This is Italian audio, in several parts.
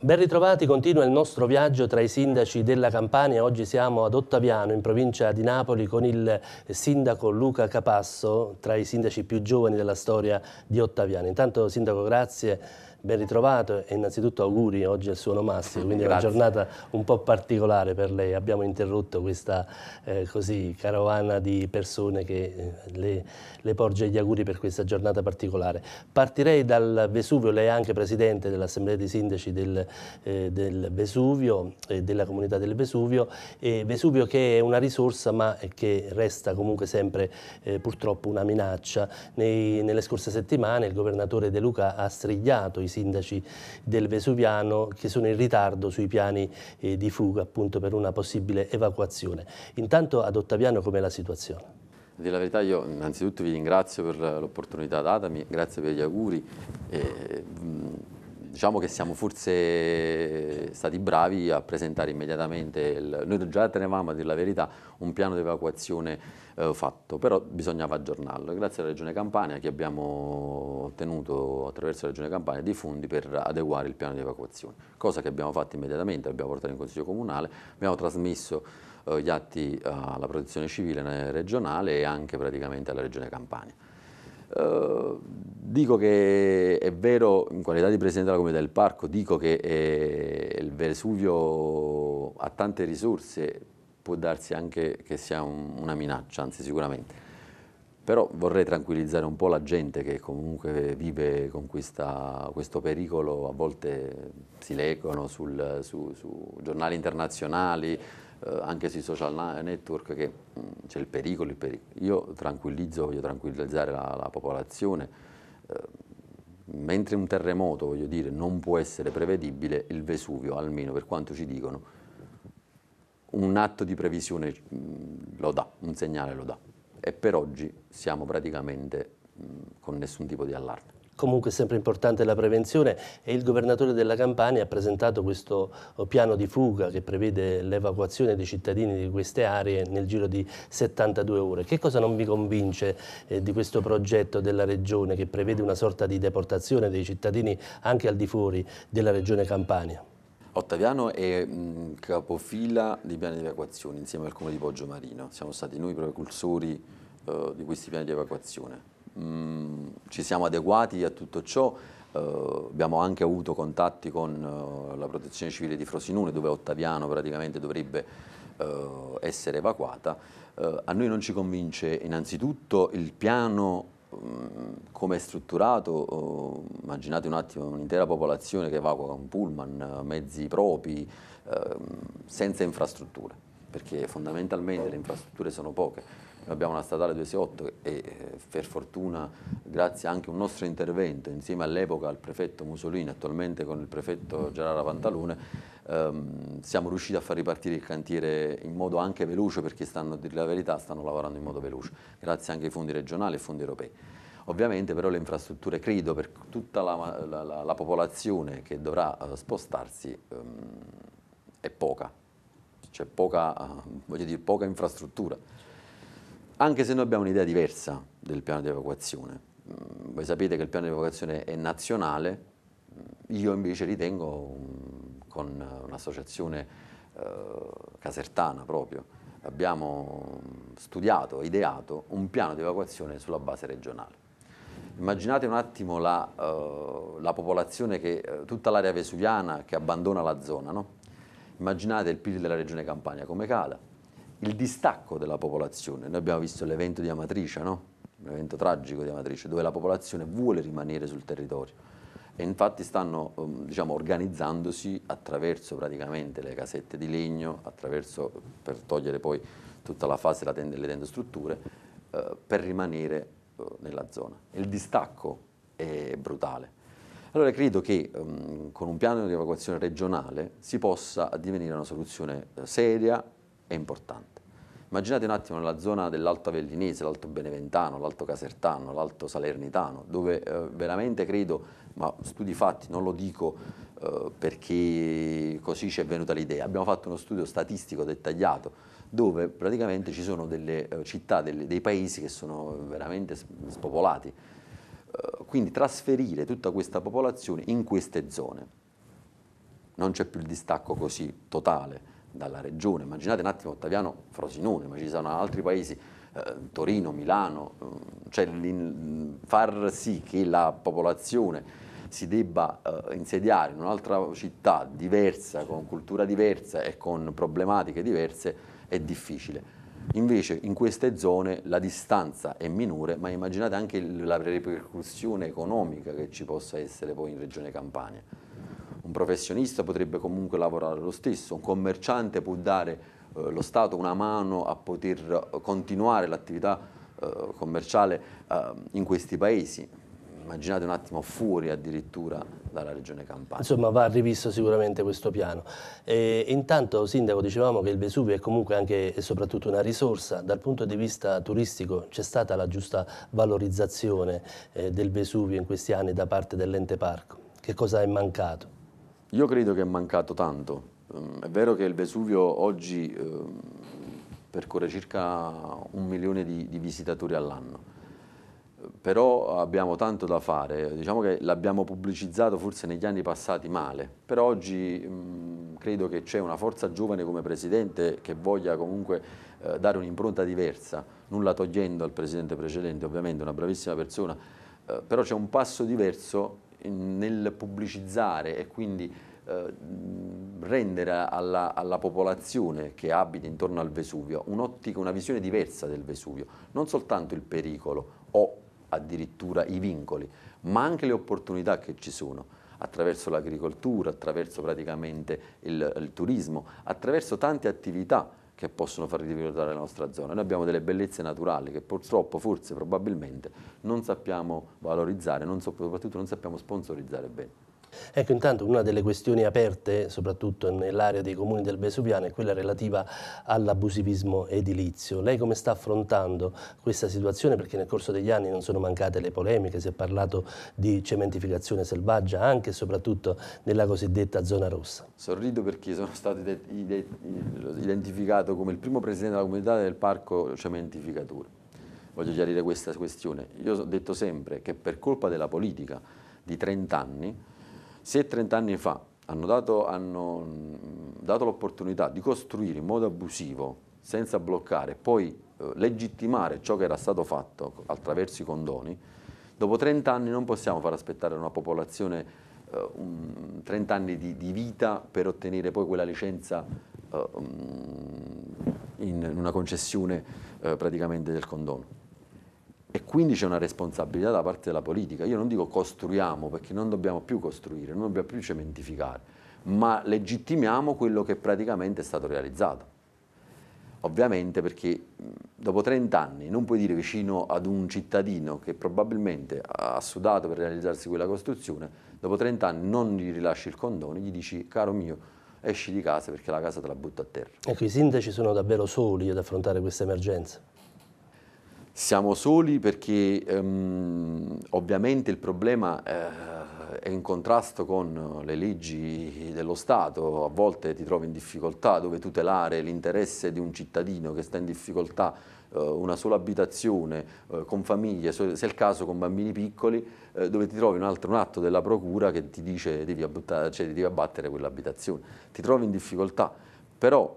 Ben ritrovati, continua il nostro viaggio tra i sindaci della Campania. Oggi siamo ad Ottaviano, in provincia di Napoli, con il sindaco Luca Capasso, tra i sindaci più giovani della storia di Ottaviano. Intanto, sindaco, grazie ben ritrovato e innanzitutto auguri oggi al suo onomastico, quindi Grazie. è una giornata un po' particolare per lei. Abbiamo interrotto questa eh, così, carovana di persone che eh, le, le, porge gli auguri per questa giornata particolare. Partirei dal Vesuvio, lei è anche presidente dell'Assemblea dei Sindaci del, eh, del Vesuvio e eh, della comunità del Vesuvio, Vesuvio che è una risorsa ma che resta comunque sempre eh, purtroppo una minaccia. Nei, nelle scorse settimane il governatore De Luca ha strigliato i i sindaci del Vesuviano che sono in ritardo sui piani eh, di fuga appunto per una possibile evacuazione. Intanto ad Ottaviano com'è la situazione? A la verità io innanzitutto vi ringrazio per l'opportunità datami, grazie per gli auguri. E, mh, mm, diciamo che siamo forse stati bravi a presentare immediatamente, il, noi già tenevamo a dire la verità un piano di evacuazione eh, fatto, però bisognava aggiornarlo. Grazie alla Regione Campania che abbiamo ottenuto attraverso la Regione Campania dei fondi per adeguare il piano di evacuazione, cosa che abbiamo fatto immediatamente, abbiamo portato in Consiglio Comunale, abbiamo trasmesso eh, gli atti alla protezione civile regionale e anche praticamente alla Regione Campania. Eh, dico che è vero, in qualità di presidente della comunità del parco, dico che eh, il Vesuvio ha tante risorse, può darsi anche che sia un, una minaccia, anzi sicuramente. Però vorrei tranquillizzare un po' la gente che comunque vive con questa, questo pericolo, a volte si leggono sul, su, su giornali internazionali, eh, anche sui social network che mm, c'è il pericolo, il pericolo, Io tranquillizzo, voglio tranquillizzare la, la popolazione. Eh, mentre un terremoto, voglio dire, non può essere prevedibile, il Vesuvio, almeno per quanto ci dicono, un atto di previsione mm, lo dà, un segnale lo dà. E per oggi siamo praticamente mm, con nessun tipo di allarme. Comunque è sempre importante la prevenzione e il governatore della Campania ha presentato questo oh, piano di fuga che prevede l'evacuazione dei cittadini di queste aree nel giro di 72 ore. Che cosa non vi convince eh, di questo progetto della Regione che prevede una sorta di deportazione dei cittadini anche al di fuori della Regione Campania? Ottaviano è mh, mm, capofila di piani di evacuazione insieme al Comune di Poggio Marino. Siamo stati noi precursori eh, di questi piani di evacuazione mh, mm, ci siamo adeguati a tutto ciò, eh, abbiamo anche avuto contatti con eh, la protezione civile di Frosinone dove Ottaviano praticamente dovrebbe eh, essere evacuata. Eh, a noi non ci convince innanzitutto il piano mm, come è strutturato, immaginate un attimo un'intera popolazione che evacua con pullman, mezzi propri, senza infrastrutture, perché fondamentalmente le infrastrutture sono poche abbiamo la statale 268 e eh, per fortuna grazie anche a un nostro intervento insieme all'epoca al prefetto Musolini, attualmente con il prefetto Gerara Pantalone, ehm, siamo riusciti a far ripartire il cantiere in modo anche veloce perché stanno, a dire la verità, stanno lavorando in modo veloce, grazie anche ai fondi regionali e fondi europei. Ovviamente però le infrastrutture, credo, per tutta la, la, la, la popolazione che dovrà uh, spostarsi um, è poca, c'è poca, uh, dire, poca infrastruttura anche se noi abbiamo un'idea diversa del piano di evacuazione. Mm, voi sapete che il piano di evacuazione è nazionale, mm, io invece ritengo con un'associazione eh, casertana proprio, abbiamo studiato, ideato un piano di evacuazione sulla base regionale. Immaginate un attimo la, uh, la popolazione, che, uh, tutta l'area vesuviana che abbandona la zona, no? immaginate il PIL della regione Campania come cala, il distacco della popolazione. Noi abbiamo visto l'evento di Amatrice, no? evento tragico di Amatrice, dove la popolazione vuole rimanere sul territorio e infatti stanno um, diciamo, organizzandosi attraverso praticamente le casette di legno, attraverso, per togliere poi tutta la fase delle tendostrutture, eh, per rimanere eh, nella zona. Il distacco è brutale. Allora credo che ehm, con un piano di evacuazione regionale si possa divenire una soluzione eh, seria, è importante. Immaginate un attimo la zona dell'Alto Avellinese, l'Alto Beneventano, l'Alto Casertano, l'Alto Salernitano, dove eh, veramente credo, ma studi fatti, non lo dico eh, perché così ci è venuta l'idea, abbiamo fatto uno studio statistico dettagliato dove praticamente ci sono delle eh, città, delle, dei paesi che sono veramente spopolati. Eh, quindi trasferire tutta questa popolazione in queste zone. Non c'è più il distacco così totale dalla regione. Immaginate un attimo Ottaviano Frosinone, ma ci sono altri paesi, eh, Torino, Milano, eh, cioè far sì che la popolazione si debba eh, insediare in un'altra città diversa, con cultura diversa e con problematiche diverse è difficile. Invece in queste zone la distanza è minore, ma immaginate anche la ripercussione economica che ci possa essere poi in Regione Campania un professionista potrebbe comunque lavorare lo stesso, un commerciante può dare eh, lo Stato una mano a poter eh, continuare l'attività eh, commerciale eh, in questi paesi. Immaginate un attimo fuori addirittura dalla regione Campania. Insomma va rivisto sicuramente questo piano. E, intanto Sindaco dicevamo che il Vesuvio è comunque anche e soprattutto una risorsa, dal punto di vista turistico c'è stata la giusta valorizzazione eh, del Vesuvio in questi anni da parte dell'ente parco? Che cosa è mancato? Io credo che è mancato tanto. Mm, è vero che il Vesuvio oggi ehm, percorre circa un milione di, di visitatori all'anno, però abbiamo tanto da fare, diciamo che l'abbiamo pubblicizzato forse negli anni passati male, però oggi mh, mm, credo che c'è una forza giovane come Presidente che voglia comunque eh, dare un'impronta diversa, nulla togliendo al Presidente precedente, ovviamente una bravissima persona, eh, però c'è un passo diverso nel pubblicizzare e quindi eh, rendere alla, alla, popolazione che abita intorno al Vesuvio un'ottica, una visione diversa del Vesuvio, non soltanto il pericolo o addirittura i vincoli, ma anche le opportunità che ci sono attraverso l'agricoltura, attraverso praticamente il, il turismo, attraverso tante attività che possono far diventare la nostra zona. Noi abbiamo delle bellezze naturali che purtroppo, forse, probabilmente non sappiamo valorizzare, non so, soprattutto non sappiamo sponsorizzare bene. Ecco, intanto una delle questioni aperte, soprattutto nell'area dei comuni del Vesuviano, è quella relativa all'abusivismo edilizio. Lei come sta affrontando questa situazione? Perché nel corso degli anni non sono mancate le polemiche, si è parlato di cementificazione selvaggia, anche e soprattutto nella cosiddetta zona rossa. Sorrido perché sono stato identificato come il primo presidente della comunità del parco cementificatore. Voglio chiarire questa questione. Io ho detto sempre che per colpa della politica di 30 anni se 30 anni fa hanno dato, hanno mm, dato l'opportunità di costruire in modo abusivo, senza bloccare, poi eh, legittimare ciò che era stato fatto attraverso i condoni, dopo 30 anni non possiamo far aspettare una popolazione eh, un, 30 anni di, di, vita per ottenere poi quella licenza eh, mm, in una concessione eh, praticamente del condono. E quindi c'è una responsabilità da parte della politica. Io non dico costruiamo, perché non dobbiamo più costruire, non dobbiamo più cementificare, ma legittimiamo quello che praticamente è stato realizzato. Ovviamente perché dopo 30 anni non puoi dire vicino ad un cittadino che probabilmente ha sudato per realizzarsi quella costruzione, dopo 30 anni non gli rilasci il condono, gli dici caro mio esci di casa perché la casa te la butto a terra. Ecco, i sindaci sono davvero soli ad affrontare questa emergenza. Siamo soli perché ehm, ovviamente il problema eh, è in contrasto con le leggi dello Stato, a volte ti trovi in difficoltà dove tutelare l'interesse di un cittadino che sta in difficoltà eh, una sola abitazione eh, con famiglie, se è il caso con bambini piccoli, eh, dove ti trovi un altro un atto della procura che ti dice devi, abbuttare, cioè, devi abbattere quell'abitazione, ti trovi in difficoltà, però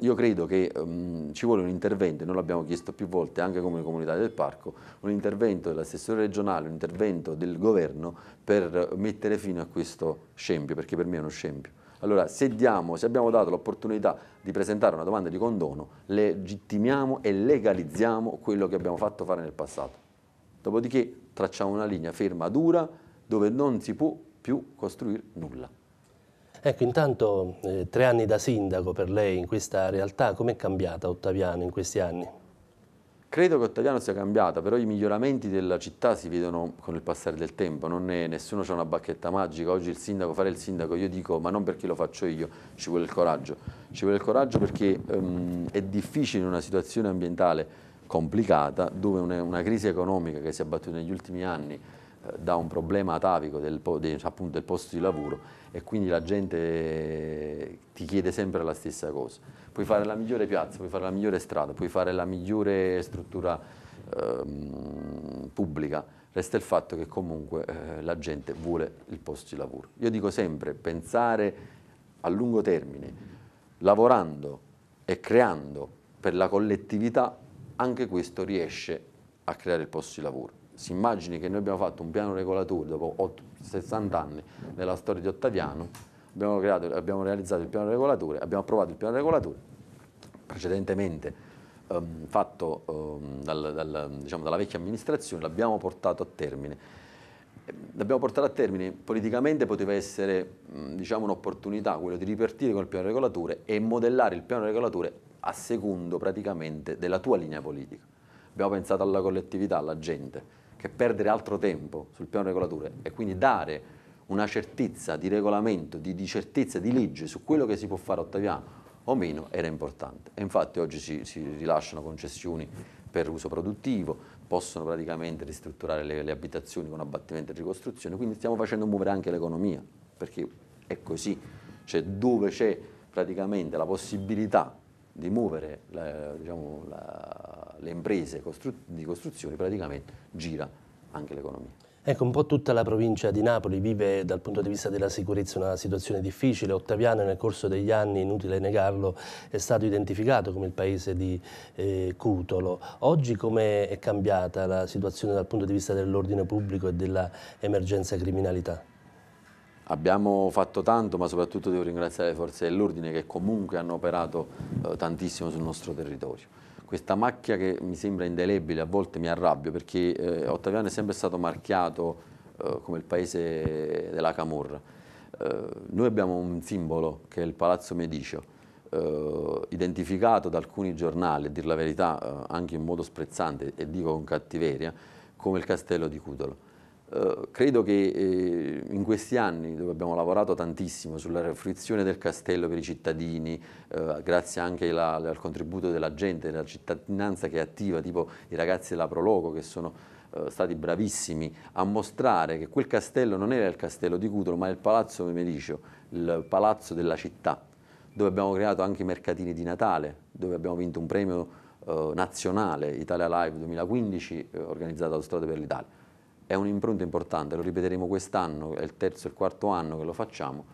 io credo che um, ci vuole un intervento, noi l'abbiamo chiesto più volte anche come comunità del parco, un intervento dell'assessore regionale, un intervento del governo per mettere fine a questo scempio, perché per me è uno scempio. Allora, se, diamo, se abbiamo dato l'opportunità di presentare una domanda di condono, legittimiamo e legalizziamo quello che abbiamo fatto fare nel passato. Dopodiché tracciamo una linea ferma, dura, dove non si può più costruire nulla. Ecco, intanto eh, tre anni da sindaco per lei in questa realtà, com'è cambiata Ottaviano in questi anni? Credo che Ottaviano sia cambiata, però i miglioramenti della città si vedono con il passare del tempo, è, nessuno ha una bacchetta magica, oggi il sindaco, fare il sindaco, io dico, ma non perché lo faccio io, ci vuole il coraggio, ci vuole il coraggio perché um, è difficile in una situazione ambientale complicata, dove una, una crisi economica che si è abbattuta negli ultimi anni, da un problema atavico del, de, appunto, del posto di lavoro e quindi la gente ti chiede sempre la stessa cosa. Puoi fare la migliore piazza, puoi fare la migliore strada, puoi fare la migliore struttura ehm, pubblica, resta il fatto che comunque eh, la gente vuole il posto di lavoro. Io dico sempre pensare a lungo termine, lavorando e creando per la collettività, anche questo riesce a creare il posto di lavoro si immagini che noi abbiamo fatto un piano regolatore dopo 8, 60 anni nella storia di Ottaviano, abbiamo, creato, abbiamo realizzato il piano regolatore, abbiamo approvato il piano regolatore, precedentemente ehm, fatto ehm, dal, dal, diciamo, dalla vecchia amministrazione, l'abbiamo portato a termine. L'abbiamo portato a termine, politicamente poteva essere diciamo, un'opportunità quello di ripartire con il piano regolatore e modellare il piano regolatore a secondo praticamente della tua linea politica. Abbiamo pensato alla collettività, alla gente, che perdere altro tempo sul piano regolatore e quindi dare una certezza di regolamento, di, di certezza di legge su quello che si può fare a Ottaviano o meno era importante. E infatti oggi si, si rilasciano concessioni per uso produttivo, possono praticamente ristrutturare le, le, abitazioni con abbattimento e ricostruzione, quindi stiamo facendo muovere anche l'economia, perché è così, cioè dove c'è praticamente la possibilità di muovere la, diciamo, la, le imprese costru di costruzioni praticamente gira anche l'economia. Ecco, un po' tutta la provincia di Napoli vive dal punto di vista della sicurezza una situazione difficile. Ottaviano nel corso degli anni, inutile negarlo, è stato identificato come il paese di eh, Cutolo. Oggi come è cambiata la situazione dal punto di vista dell'ordine pubblico e dell'emergenza criminalità? Abbiamo fatto tanto, ma soprattutto devo ringraziare le forze dell'ordine che comunque hanno operato eh, tantissimo sul nostro territorio questa macchia che mi sembra indelebile, a volte mi arrabbio perché eh, Ottaviano è sempre stato marchiato eh, come il paese della Camorra. Eh, noi abbiamo un simbolo che è il Palazzo Medicio, eh, identificato da alcuni giornali, a dir la verità eh, anche in modo sprezzante e dico con cattiveria, come il castello di Cutolo. Eh, credo che eh, in questi anni dove abbiamo lavorato tantissimo sulla fruizione del castello per i cittadini, uh, grazie anche la, al contributo della gente, della cittadinanza che è attiva, tipo i ragazzi della Proloco che sono uh, stati bravissimi a mostrare che quel castello non era il castello di Cutolo ma il palazzo Memelicio, il palazzo della città, dove abbiamo creato anche i mercatini di Natale, dove abbiamo vinto un premio nazionale Italia Live 2015 organizzato da Strade per l'Italia è un'impronta importante, lo ripeteremo quest'anno, è il terzo e il quarto anno che lo facciamo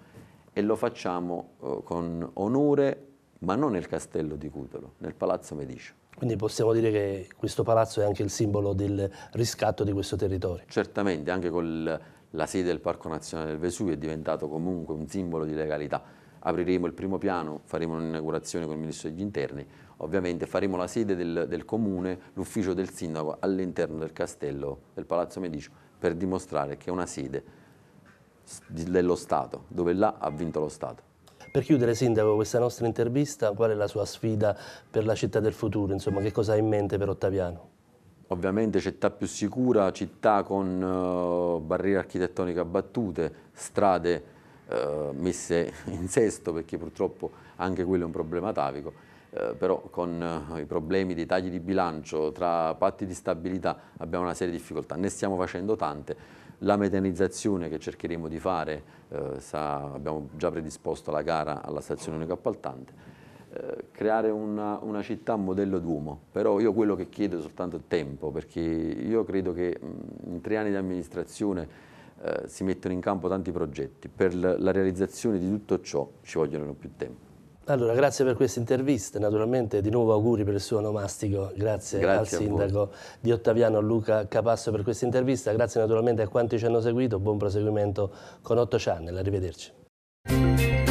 e lo facciamo eh, con onore, ma non nel castello di Cutolo, nel Palazzo Medicio. Quindi possiamo dire che questo palazzo è anche il simbolo del riscatto di questo territorio. Certamente, anche con la sede del Parco Nazionale del Vesuvio è diventato comunque un simbolo di legalità apriremo il primo piano, faremo un'inaugurazione con il Ministro degli Interni, ovviamente faremo la sede del, del Comune, l'ufficio del Sindaco all'interno del castello del Palazzo Medici per dimostrare che è una sede dello Stato, dove là ha vinto lo Stato. Per chiudere, Sindaco, questa nostra intervista, qual è la sua sfida per la città del futuro? Insomma, che cosa ha in mente per Ottaviano? Ovviamente città più sicura, città con uh, barriere architettoniche abbattute, strade eh, messe in sesto perché purtroppo anche quello è un problema atavico, eh, però con eh, i problemi dei tagli di bilancio tra patti di stabilità abbiamo una serie di difficoltà, ne stiamo facendo tante. La metanizzazione che cercheremo di fare, eh, sa, abbiamo già predisposto la gara alla stazione unica appaltante, eh, creare una, una città modello d'uomo, però io quello che chiedo è soltanto tempo, perché io credo che in tre anni di amministrazione eh, si mettono in campo tanti progetti. Per la realizzazione di tutto ciò ci vogliono più tempo. Allora, grazie per questa intervista, naturalmente di nuovo auguri per il suo nomastico, grazie, grazie al sindaco di Ottaviano Luca Capasso per questa intervista, grazie naturalmente a quanti ci hanno seguito, buon proseguimento con Otto Channel, arrivederci.